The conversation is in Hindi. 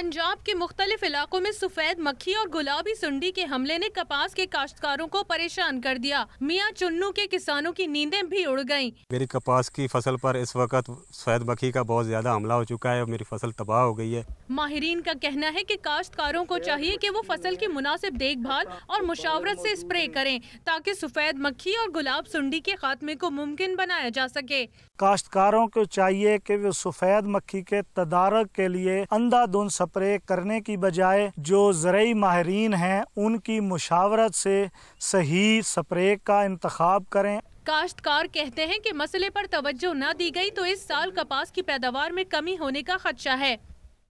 पंजाब के मुख्तलिफ इलाकों में सफेद मक्खी और गुलाबी सुंडी के हमले ने कपास के काश्तकारों को परेशान कर दिया मियाँ चुन्नू के किसानों की नींदें भी उड़ गयी मेरी कपास की फसल पर इस वक्त सफेद मक्खी का बहुत ज्यादा हमला हो चुका है और मेरी फसल तबाह हो गई है माहरीन का कहना है की काश्तकारों को चाहिए की वो फसल की मुनासिब देखभाल और मुशावरत ऐसी स्प्रे करें ताकि सफेद मक्खी और गुलाब सुंडी के खात्मे को मुमकिन बनाया जा सके काश्तकारों को चाहिए की वो सफेद मक्खी के तदारक के लिए अंधाधुंध स्प्रे करने की बजाय जो ज़रूरी माहरीन हैं उनकी मुशावरत से सही स्प्रे का इंतखब करें काश्तकार कहते हैं कि मसले पर तवज्जो न दी गई तो इस साल कपास की पैदावार में कमी होने का खदशा है